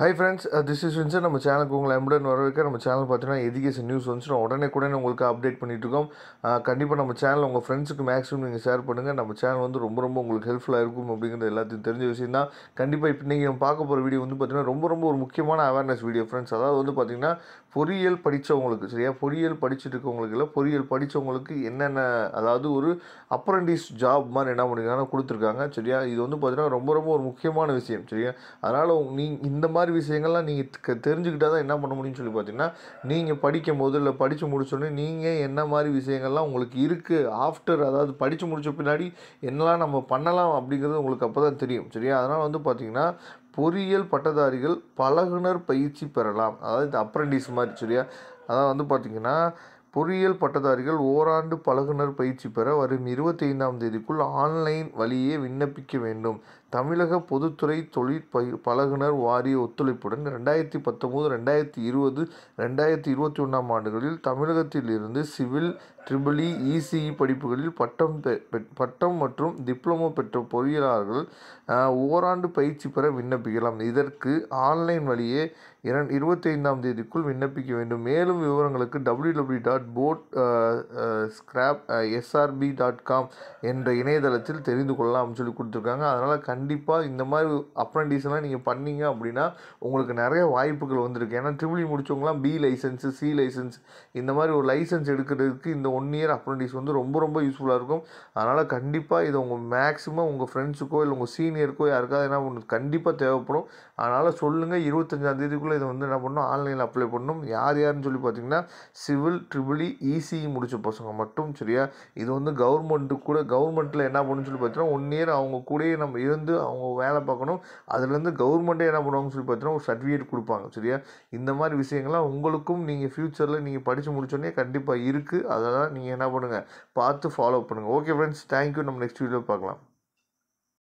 high friends this is Winsor நம்ம சேனலுக்கு உங்களை எம்புடன் வரவேற்க நம்ம சேனல் பார்த்தீங்கன்னா எஜுகேஷன் நியூஸ் வந்துச்சுன்னா உடனே கூட உங்களுக்கு அப்டேட் பண்ணிகிட்ருக்கோம் கண்டிப்பாக நம்ம சேனல் உங்கள் ஃப்ரெண்ட்ஸுக்கு மேக்ஸிமம் நீங்கள் ஷேர் பண்ணுங்கள் நம்ம சேனல் வந்து ரொம்ப ரொம்ப உங்களுக்கு ஹெல்ப்ஃபுல்லாக இருக்கும் அப்படிங்கிறது எல்லாத்தையும் தெரிஞ்ச விஷயம் தான் கண்டிப்பாக இப்போ நீங்கள் பார்க்க போகிற வீடியோ வந்து பார்த்திங்கன்னா ரொம்ப ரொம்ப ஒரு முக்கியமான அவேர்னஸ் வீடியோ ஃப்ரெண்ட்ஸ் அதாவது வந்து பார்த்திங்கன்னா பொறியியல் படித்தவங்களுக்கு சரியா பொறியியல் படிச்சுட்டு இருக்கவங்களுக்கு இல்லை பொறியியல் படித்தவங்களுக்கு என்னென்ன அதாவது ஒரு அப்ரண்டிஸ் ஜாப் மாதிரி என்ன பண்ணியிருக்காங்கன்னா கொடுத்துருக்காங்க சரியா இது வந்து பார்த்திங்கன்னா ரொம்ப ரொம்ப ஒரு முக்கியமான விஷயம் சரியா அதனால் நீ இந்த மாதிரி மாதிரி விஷயங்கள்லாம் நீங்கள் தெரிஞ்சுக்கிட்டால் தான் என்ன பண்ண முடியும்னு சொல்லி பார்த்தீங்கன்னா நீங்கள் படிக்கும் போது இல்லை படித்து முடிச்சோடனே நீங்கள் என்ன மாதிரி விஷயங்கள்லாம் உங்களுக்கு இருக்குது ஆஃப்டர் அதாவது படித்து முடித்த பின்னாடி என்னெல்லாம் நம்ம பண்ணலாம் அப்படிங்கிறது உங்களுக்கு அப்போ தான் தெரியும் சரியா அதனால் வந்து பார்த்திங்கன்னா பொறியியல் பட்டதாரிகள் பழகுனர் பயிற்சி பெறலாம் அதாவது அப்ரண்டிஸ் மாதிரி சரியா அதான் வந்து பார்த்திங்கன்னா பொறியியல் பட்டதாரிகள் ஓராண்டு பழகுனர் பயிற்சி பெற வரும் இருபத்தி ஐந்தாம் தேதிக்குள் ஆன்லைன் வழியே விண்ணப்பிக்க வேண்டும் தமிழக பொதுத்துறை தொழிற் பழகுனர் வாரிய ஒத்துழைப்புடன் ரெண்டாயிரத்தி பத்தொம்போது ரெண்டாயிரத்தி இருபது ரெண்டாயிரத்தி இருபத்தி ஒன்றாம் ஆண்டுகளில் தமிழகத்திலிருந்து civil triple E ECE e, e e படிப்புகளில் பட்டம் பட்டம் மற்றும் டிப்ளமோ பெற்ற பொறியியலாளர்கள் ஓராண்டு பயிற்சி பெற விண்ணப்பிக்கலாம் இதற்கு ஆன்லைன் வழியே இரண் இருபத்தைந்தாம் தேதிக்குள் விண்ணப்பிக்க வேண்டும் மேலும் விவரங்களுக்கு டபிள்யூ டபிள்யூ டாட் போட் ஸ்கிராப் எஸ்ஆர்பி டாட் காம் என்ற இணையதளத்தில் தெரிந்து கொள்ளலாம்னு சொல்லி கொடுத்துருக்காங்க அதனால் கண்டிப்பாக இந்த மாதிரி அப்ரண்டிஸ்லாம் நீங்கள் பண்ணீங்க அப்படின்னா உங்களுக்கு நிறைய வாய்ப்புகள் வந்திருக்கு ஏன்னா ட்ரிபிள்இ முடிச்சவங்களாம் பி லைசன்ஸு சி லைசன்ஸ் இந்த மாதிரி ஒரு லைசன்ஸ் எடுக்கிறதுக்கு இந்த ஒன் இயர் அப்ரெண்டிஸ் வந்து ரொம்ப ரொம்ப யூஸ்ஃபுல்லாக இருக்கும் அதனால் கண்டிப்பாக இதை உங்கள் மேக்ஸிமம் உங்கள் ஃப்ரெண்ட்ஸுக்கோ இல்லை உங்கள் சீனியருக்கோ யாருக்காவது என்ன ஒன்று கண்டிப்பாக தேவைப்படும் அதனால் சொல்லுங்கள் இருபத்தஞ்சாந்தேதிக்குள்ளே இதை வந்து என்ன பண்ணணும் ஆன்லைனில் அப்ளை பண்ணணும் யார் யாருன்னு சொல்லி பார்த்தீங்கன்னா சிவில் ட்ரிபிளி இசிஇ முடித்த பசங்க மட்டும் சரியா இது வந்து கவர்மெண்ட்டு கூட கவர்மெண்ட்டில் என்ன பண்ணணும்னு சொல்லி பார்த்தீங்கன்னா ஒன் இயர் அவங்க கூடயே நம்ம இருந்து அவங்க வேலை பார்க்கணும் அதுலேருந்து கவர்மெண்ட்டே என்ன பண்ணுவாங்கன்னு சொல்லி பார்த்தீங்கன்னா ஒரு சர்டிஃபிகேட் கொடுப்பாங்க சரியா இந்த மாதிரி விஷயங்கள்லாம் உங்களுக்கும் நீங்கள் ஃப்யூச்சரில் நீங்கள் படித்து முடிச்சோடனே கண்டிப்பாக இருக்குது அதனால் நீங்கள் என்ன பண்ணுங்கள் பார்த்து ஃபாலோ பண்ணுங்கள் ஓகே ஃப்ரெண்ட்ஸ் தேங்க்யூ நம்ம நெக்ஸ்ட் வீடியோ பார்க்கலாம்